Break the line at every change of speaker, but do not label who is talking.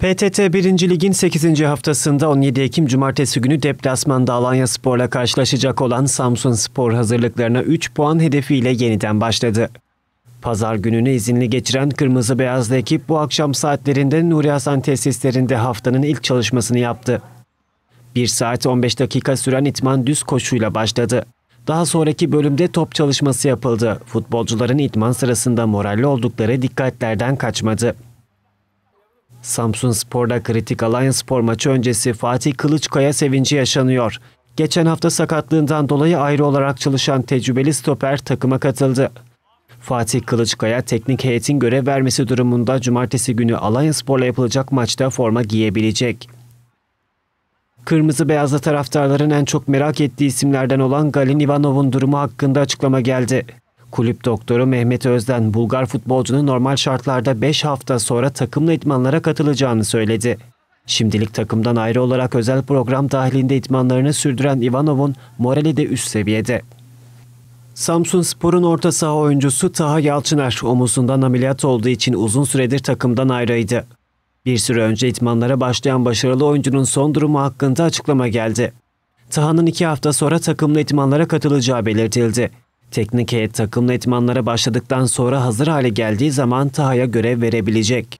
PTT 1. Lig'in 8. haftasında 17 Ekim Cumartesi günü deplasmanda Alanya Spor'la karşılaşacak olan Samsun Spor hazırlıklarına 3 puan hedefiyle yeniden başladı. Pazar gününü izinli geçiren Kırmızı Beyazlı ekip bu akşam saatlerinde Nuri Hasan tesislerinde haftanın ilk çalışmasını yaptı. 1 saat 15 dakika süren itman düz koşuyla başladı. Daha sonraki bölümde top çalışması yapıldı. Futbolcuların itman sırasında moralli oldukları dikkatlerden kaçmadı. Samsun Spor'da kritik Alliance Spor maçı öncesi Fatih Kılıçkaya sevinci yaşanıyor. Geçen hafta sakatlığından dolayı ayrı olarak çalışan tecrübeli stoper takıma katıldı. Fatih Kılıçkaya teknik heyetin görev vermesi durumunda cumartesi günü Alliance Spor'la yapılacak maçta forma giyebilecek. Kırmızı beyazlı taraftarların en çok merak ettiği isimlerden olan Galin Ivanov'un durumu hakkında açıklama geldi. Kulüp doktoru Mehmet Özden Bulgar futbolcunun normal şartlarda 5 hafta sonra takımla idmanlara katılacağını söyledi. Şimdilik takımdan ayrı olarak özel program dahilinde idmanlarını sürdüren Ivanov'un morali de üst seviyede. Samsun Spor'un orta saha oyuncusu Taha Yalçınar omuzundan ameliyat olduğu için uzun süredir takımdan ayrıydı. Bir süre önce itmanlara başlayan başarılı oyuncunun son durumu hakkında açıklama geldi. Taha'nın iki hafta sonra takımla itmanlara katılacağı belirtildi. Teknik heyet takımlı etmanlara başladıktan sonra hazır hale geldiği zaman Taha'ya görev verebilecek.